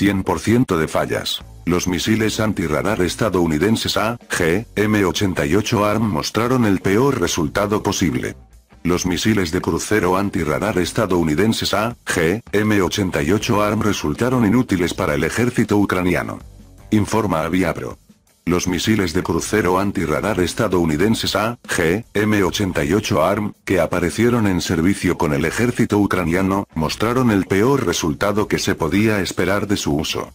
100% de fallas. Los misiles antirradar estadounidenses a g M88 ARM mostraron el peor resultado posible. Los misiles de crucero antirradar estadounidenses a g M88 ARM resultaron inútiles para el ejército ucraniano. Informa Aviapro los misiles de crucero antirradar estadounidenses A-G-M88 ARM, que aparecieron en servicio con el ejército ucraniano, mostraron el peor resultado que se podía esperar de su uso.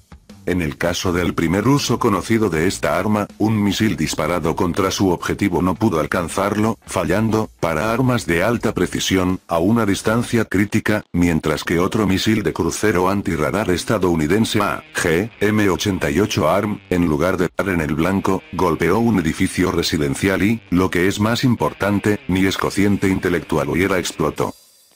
En el caso del primer uso conocido de esta arma, un misil disparado contra su objetivo no pudo alcanzarlo, fallando, para armas de alta precisión, a una distancia crítica, mientras que otro misil de crucero antirradar estadounidense agm M88 ARM, en lugar de dar en el blanco, golpeó un edificio residencial y, lo que es más importante, ni escociente intelectual hubiera explotó.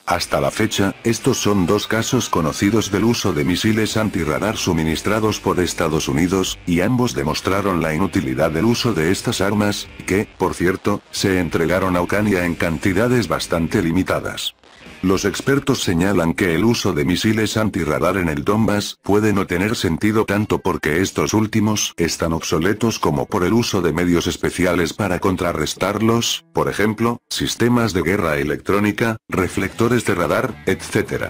Hasta la fecha, estos son dos casos conocidos del uso de misiles antirradar suministrados por Estados Unidos, y ambos demostraron la inutilidad del uso de estas armas, que, por cierto, se entregaron a Ucrania en cantidades bastante limitadas. Los expertos señalan que el uso de misiles antirradar en el Donbass puede no tener sentido tanto porque estos últimos están obsoletos como por el uso de medios especiales para contrarrestarlos, por ejemplo, sistemas de guerra electrónica, reflectores de radar, etc.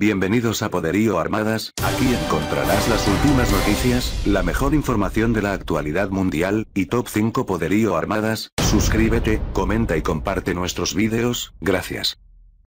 Bienvenidos a Poderío Armadas, aquí encontrarás las últimas noticias, la mejor información de la actualidad mundial, y top 5 Poderío Armadas, suscríbete, comenta y comparte nuestros vídeos, gracias.